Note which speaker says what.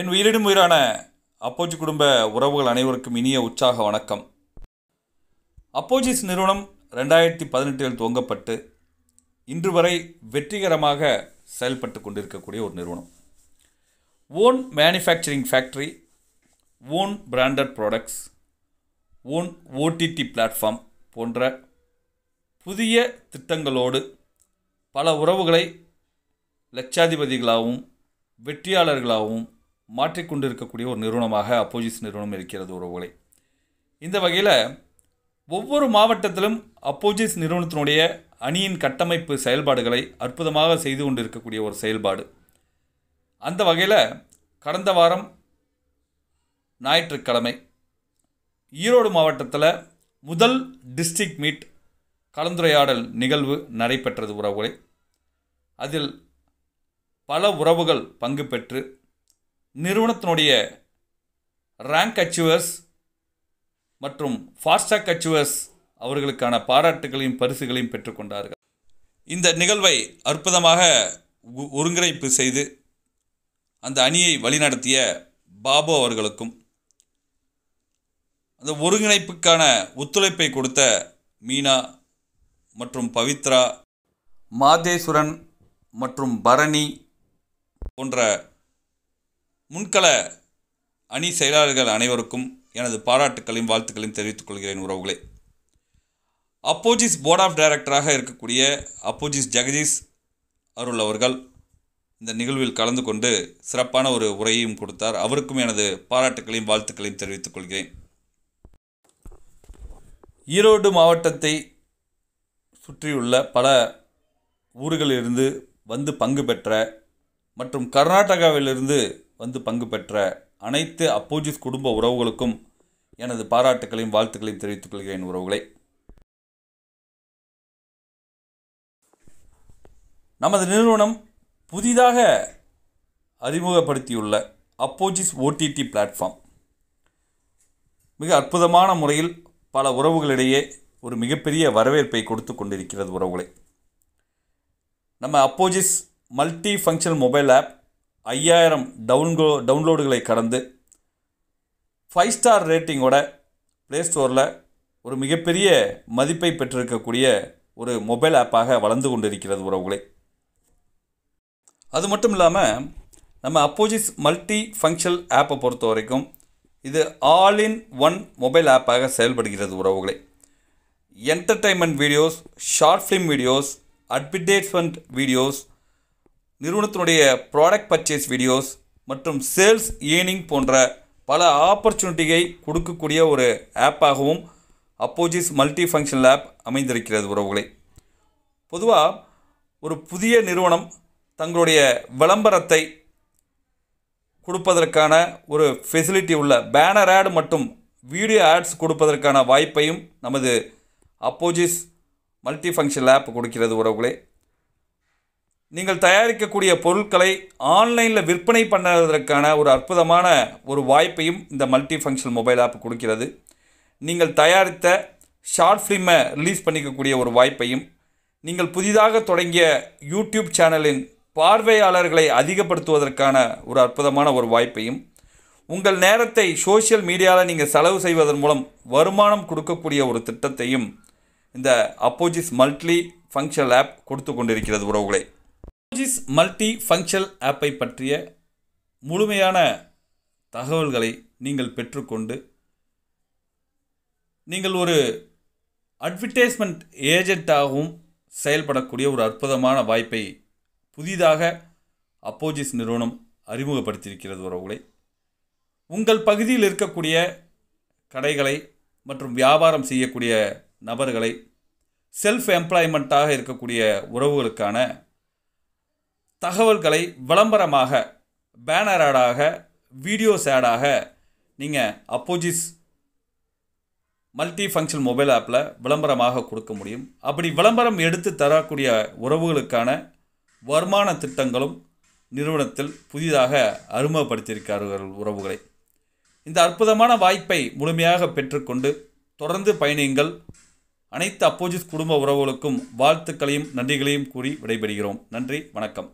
Speaker 1: என் உயிரிடும் உயிரான அப்போஜி குடும்ப உறவுகள் அனைவருக்கும் இனிய உற்சாக வணக்கம் அப்போஜிஸ் நிறுவனம் ரெண்டாயிரத்தி பதினெட்டில் துவங்கப்பட்டு இன்று வரை வெற்றிகரமாக செயல்பட்டு கொண்டிருக்கக்கூடிய ஒரு நிறுவனம் own manufacturing factory own branded products own OTT platform போன்ற புதிய திட்டங்களோடு பல உறவுகளை லட்சாதிபதிகளாகவும் வெற்றியாளர்களாகவும் மாற்றிக்கொண்டு இருக்கக்கூடிய ஒரு நிறுவனமாக அப்போஜிஸ் நிறுவனம் இருக்கிறது உறவுகளை இந்த வகையில் ஒவ்வொரு மாவட்டத்திலும் அப்போஜிஸ் நிறுவனத்தினுடைய அணியின் கட்டமைப்பு செயல்பாடுகளை அற்புதமாக செய்து கொண்டு இருக்கக்கூடிய ஒரு செயல்பாடு அந்த வகையில் கடந்த வாரம் ஞாயிற்றுக்கிழமை ஈரோடு மாவட்டத்தில் முதல் டிஸ்ட்ரிக் மீட் கலந்துரையாடல் நிகழ்வு நடைபெற்றது உறவுகளை அதில் பல உறவுகள் பங்கு பெற்று நிறுவனத்தினுடைய ரேங்க் அச்சுவர்ஸ் மற்றும் ஃபாஸ்டாக் அச்சுவர்ஸ் அவர்களுக்கான பாராட்டுகளையும் பரிசுகளையும் பெற்றுக்கொண்டார்கள் இந்த நிகழ்வை அற்புதமாக ஒருங்கிணைப்பு செய்து அந்த அணியை வழிநடத்திய பாபு அவர்களுக்கும் அந்த ஒருங்கிணைப்புக்கான ஒத்துழைப்பை கொடுத்த மீனா மற்றும் பவித்ரா மாதேஸ்வரன் மற்றும் பரணி போன்ற முன்கள அணி செயலாளர்கள் அனைவருக்கும் எனது பாராட்டுக்களையும் வாழ்த்துக்களையும் தெரிவித்துக் கொள்கிறேன் உறவுகளே அப்போஜிஸ் போர்ட் ஆஃப் டைரக்டராக இருக்கக்கூடிய அப்போஜிஸ் ஜெகதீஷ் அருள் அவர்கள் இந்த நிகழ்வில் கலந்து கொண்டு சிறப்பான ஒரு உரையையும் கொடுத்தார் அவருக்கும் எனது பாராட்டுக்களையும் வாழ்த்துக்களையும் தெரிவித்துக் கொள்கிறேன் ஈரோடு மாவட்டத்தை சுற்றியுள்ள பல ஊர்களிலிருந்து வந்து பங்கு பெற்ற மற்றும் கர்நாடகாவிலிருந்து வந்து பங்கு பெற்ற அனைத்து அப்போஜிஸ் குடும்ப உறவுகளுக்கும் எனது பாராட்டுகளையும் வாழ்த்துக்களையும் தெரிவித்துக் கொள்கிறேன் உறவுகளை நமது நிறுவனம் புதிதாக அறிமுகப்படுத்தியுள்ள அப்போஜிஸ் ஓடிடி பிளாட்ஃபார்ம் மிக அற்புதமான முறையில் பல உறவுகளிடையே ஒரு மிகப்பெரிய வரவேற்பை கொடுத்து கொண்டிருக்கிறது உறவுகளை நம்ம அப்போஜிஸ் மல்டி ஃபங்க்ஷனல் மொபைல் ஆப் ஐயாயிரம் டவுன்கோ டவுன்லோடுகளை கடந்து ஃபைவ் ஸ்டார் ரேட்டிங்கோட ப்ளே ஸ்டோரில் ஒரு மிகப்பெரிய மதிப்பை பெற்றிருக்கக்கூடிய ஒரு மொபைல் ஆப்பாக வளர்ந்து கொண்டிருக்கிறது உறவுகளை அது மட்டும் இல்லாமல் நம்ம அப்போஜிஸ் மல்டி ஃபங்க்ஷன் ஆப்பை பொறுத்த வரைக்கும் இது ஆல் இன் ஒன் மொபைல் ஆப்பாக செயல்படுகிறது உறவுகளை entertainment videos short film videos advertisement videos நிறுவனத்தினுடைய ப்ராடக்ட் பர்ச்சேஸ் வீடியோஸ் மற்றும் சேல்ஸ் ஏனிங் போன்ற பல ஆப்பர்ச்சுனிட்டியை கொடுக்கக்கூடிய ஒரு ஆப்பாகவும் அப்போஜிஸ் மல்டி ஃபங்க்ஷனல் ஆப் அமைந்திருக்கிறது உறவுகளை பொதுவாக ஒரு புதிய நிறுவனம் தங்களுடைய விளம்பரத்தை கொடுப்பதற்கான ஒரு ஃபெசிலிட்டி உள்ள பேனர் ஆடு மற்றும் வீடியோ ஆட்ஸ் கொடுப்பதற்கான வாய்ப்பையும் நமது அப்போஜிஸ் மல்டி ஃபங்க்ஷனல் ஆப் கொடுக்கிறது உறவுகளே நீங்கள் தயாரிக்கக்கூடிய பொருட்களை ஆன்லைனில் விற்பனை பண்ணுறதற்கான ஒரு அற்புதமான ஒரு வாய்ப்பையும் இந்த மல்டி ஃபங்க்ஷன் மொபைல் ஆப் கொடுக்கிறது நீங்கள் தயாரித்த ஷார்ட் ஃபிலிமை ரிலீஸ் பண்ணிக்கக்கூடிய ஒரு வாய்ப்பையும் நீங்கள் புதிதாக தொடங்கிய யூடியூப் சேனலின் பார்வையாளர்களை அதிகப்படுத்துவதற்கான ஒரு அற்புதமான ஒரு வாய்ப்பையும் உங்கள் நேரத்தை சோசியல் மீடியாவில் நீங்கள் செலவு செய்வதன் மூலம் வருமானம் கொடுக்கக்கூடிய ஒரு திட்டத்தையும் இந்த அப்போஜிஸ் மல்டி ஃபங்க்ஷனல் ஆப் கொடுத்து கொண்டிருக்கிறது உறவுகளை ஜிஸ் மல்டி ஃபங்க்ஷல் ஆப்பை பற்றிய முழுமையான தகவல்களை நீங்கள் பெற்றுக்கொண்டு நீங்கள் ஒரு அட்வர்டைஸ்மெண்ட் ஏஜென்ட்டாகவும் செயல்படக்கூடிய ஒரு அற்புதமான வாய்ப்பை புதிதாக அப்போஜிஸ் நிறுவனம் அறிமுகப்படுத்தியிருக்கிறது உறவுகளை உங்கள் பகுதியில் இருக்கக்கூடிய கடைகளை மற்றும் வியாபாரம் செய்யக்கூடிய நபர்களை செல்ஃப் எம்ப்ளாய்மெண்ட்டாக இருக்கக்கூடிய உறவுகளுக்கான தகவல்களை விளம்பரமாக பேனர் ஆடாக வீடியோஸ் ஆடாக நீங்கள் அப்போஜிஸ் மல்டி ஃபங்க்ஷன் மொபைல் ஆப்பில் விளம்பரமாக கொடுக்க முடியும் அப்படி விளம்பரம் எடுத்து தரக்கூடிய உறவுகளுக்கான வருமான திட்டங்களும் நிறுவனத்தில் புதிதாக அறிமுகப்படுத்தியிருக்கிறார்கள் உறவுகளை இந்த அற்புதமான வாய்ப்பை முழுமையாக பெற்றுக்கொண்டு தொடர்ந்து பயணியுங்கள் அனைத்து அப்போஜிஸ் குடும்ப உறவுகளுக்கும் வாழ்த்துக்களையும் நன்றிகளையும் கூறி விடைபெறுகிறோம் நன்றி வணக்கம்